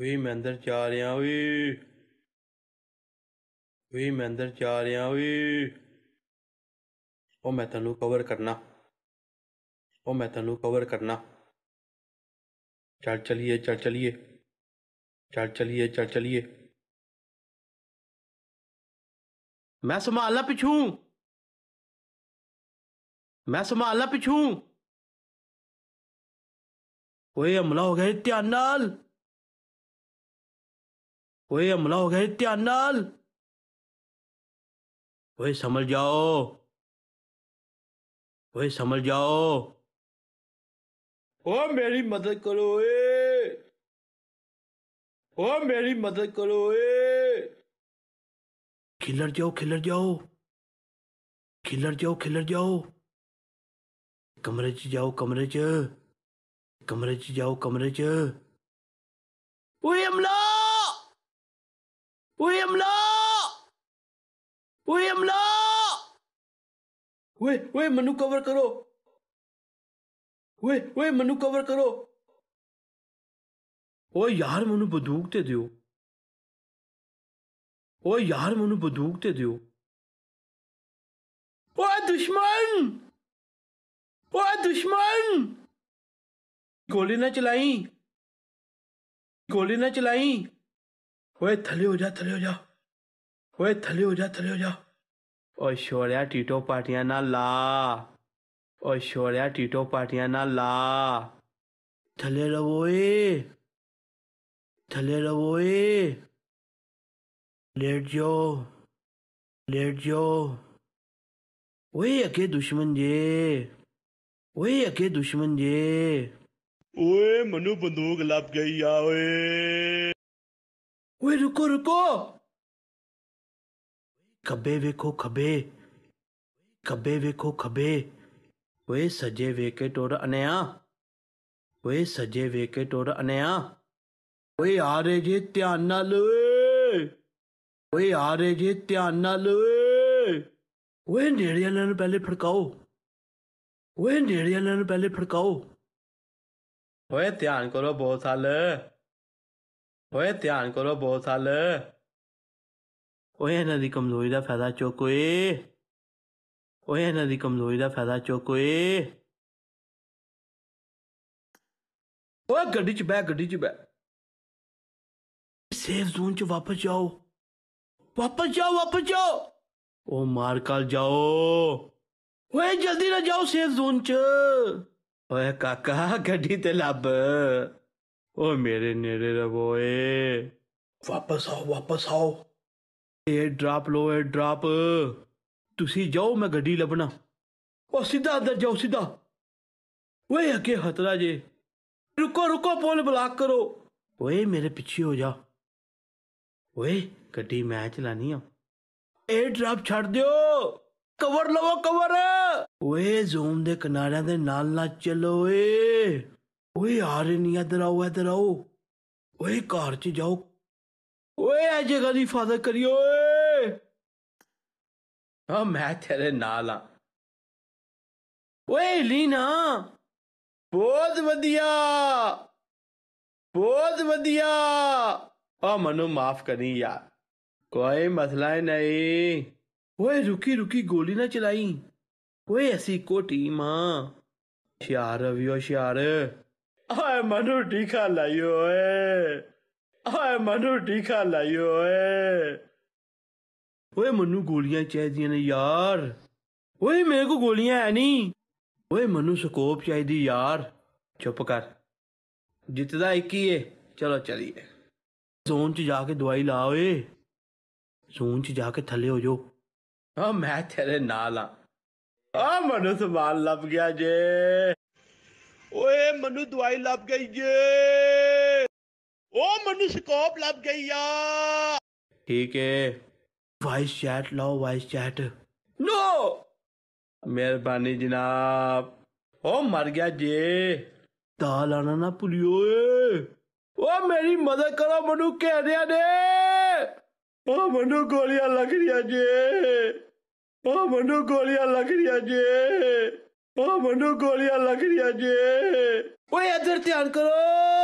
ਓਏ ਮੈਂ ਅੰਦਰ ਜਾ ਰਿਹਾ ਓਏ ਓਏ ਮੈਂ ਅੰਦਰ ਜਾ ਰਿਹਾ ਓਏ ਉਹ ਮੈਂ ਤੈਨੂੰ ਕਵਰ ਕਰਨਾ ਉਹ ਮੈਂ ਤੈਨੂੰ ਕਵਰ ਕਰਨਾ ਚੱਲ ਚਲੀਏ ਚੱਲ ਚਲੀਏ ਚੱਲ ਚਲੀਏ ਚੱਲ ਚਲੀਏ मैं संभालना पिछू मैं संभालना पिछू कोई हमला हो गया ध्यान कोई हमला हो गया ध्यान नाल ओए समझ जाओ वे समझ जाओ ओ मेरी मदद करो ए ओ मेरी मदद करो ए खिलर जाओ खिलर जाओ खिलर जाओ खिलर जाओ कमरे च जाओ कमरे च कमरे च जाओ कमरे च ओए अमला ويملا ويملا वे मनु कवर करो वे वे मनु कवर करो ओ यार मनु बंदूक ते दियो ओ यार मनु बंदूक ते दियो ओ दुश्मन ओ दुश्मन गोली ना चलाई गोली ना चलाई ओए थले हो जा थले हो जा ओए थले हो जा थले हो जा ओ शौर्या टीटो पार्टियां ना ला ओ शौर्या टीटो पार्टियां ना ला थले रहो ए थले रहो ए लेट जो लेट जो ओए अके दुश्मन जे ओए अके दुश्मन जे ओए मनु बंदूक लग गई आ ओए ओए रुको रुको खबे वेखो खबे खबे वेखो खबे ओए सजे वेके टोर अनया ओए सजे वेके टोर अनया ओए आ रे जे ध्यान नाल ओए ओए आ रे जे ध्यान नाल ओए ओए नेड़े वाले ਨੂੰ ਪਹਿਲੇ ਫੜਕਾਓ ओए नेड़े वाले ਨੂੰ ਪਹਿਲੇ ਫੜਕਾਓ ओए ध्यान करो बहुत साल ਓਏ ਧਿਆਨ ਕਰੋ ਬਹੁਤ ਹਲ ਓਏ ਇਹਨਾਂ ਦੀ ਕਮਜ਼ੋਰੀ ਦਾ ਫਾਇਦਾ ਚੁੱਕ ਓਏ ਓਏ ਇਹਨਾਂ ਦੀ ਕਮਜ਼ੋਰੀ ਦਾ ਫਾਇਦਾ ਚੁੱਕ ਓਏ ਓਏ ਗੱਡੀ 'ਚ ਬੈ ਗੱਡੀ 'ਚ ਬੈ सेफ जोन च वापस जाओ वापस जाओ वापस जाओ ओ मार काल जाओ ओए जल्दी ना जाओ सेफ जोन च ओए काका गड्डी ते लब ਓਏ ਮੇਰੇ ਨੇੜੇ ਰਵੋ ਏ ਵਾਪਸ ਆਓ ਵਾਪਸ ਆਓ ਏ ਡ੍ਰਾਪ ਲੋ ਏ ਡ੍ਰਾਪ ਤੁਸੀਂ ਜਾਓ ਮੈਂ ਗੱਡੀ ਲੱਭਣਾ ਓ ਸਿੱਧਾ ਅੰਦਰ ਜਾਓ ਸਿੱਧਾ ਓਏ ਅੱਗੇ ਖਤਰਾ ਜੇ ਰੁਕੋ ਰੁਕੋ ਪੁਲ ਬਲਾਕ ਕਰੋ ਓਏ ਮੇਰੇ ਪਿੱਛੇ ਹੋ ਜਾ ਓਏ ਗੱਡੀ ਮੈਂ ਚਲਾਨੀ ਆ ਏ ਡ੍ਰਾਪ ਛੱਡ ਦਿਓ ਕਵਰ ਲਵੋ ਕਵਰ ਓਏ ਜ਼ੂਮ ਦੇ ਕਿਨਾਰਿਆਂ ਦੇ ਨਾਲ ਨਾਲ ਚੱਲੋ ਏ ओए यार नहीं इधर आओ इधर आओ ओए कार च जाओ ओए ए जगह की हिफाजत करियो हाँ मैं तेरे नाल हाँ ओए हिली बहुत वधिया बहुत वधिया ओ मनु माफ करी यार कोई मसला है नहीं ओए रुकी रुकी गोली ना चलाई ओए ऐसी को टीम हाँ होशियार भी होशियार Amanu dika la yo e. Amanu dika la yo e. ओए मनु गोलियां चाहिए ने यार ओए मेरे को गोलियां है नहीं ओए मनु स्कोप चाहिए यार चुप कर जितना एक ही है चलो चलिए जोन च जाके दवाई लाओ ए जोन च जाके थले हो जो हाँ मैं तेरे नाल हाँ, हाँ मनु संभाल लग गया जे ਓਏ ਮੈਨੂੰ ਦਵਾਈ ਲੱਭ ਗਈ ਏ ਓ ਮੈਨੂੰ ਸਕੋਪ ਲੱਭ ठीक है वॉइस चैट लाओ वॉइस चैट नो मेहरबानी जनाब ओ मर गया जे दाल आना ना भुलियो ओ मेरी मदद करो मनु कह रहा ने ओ मनु गोलियां लग रही जे ओ मनु गोलियां लग रही जे ओ मनु गोलियां लग रही जी ओए इधर ध्यान करो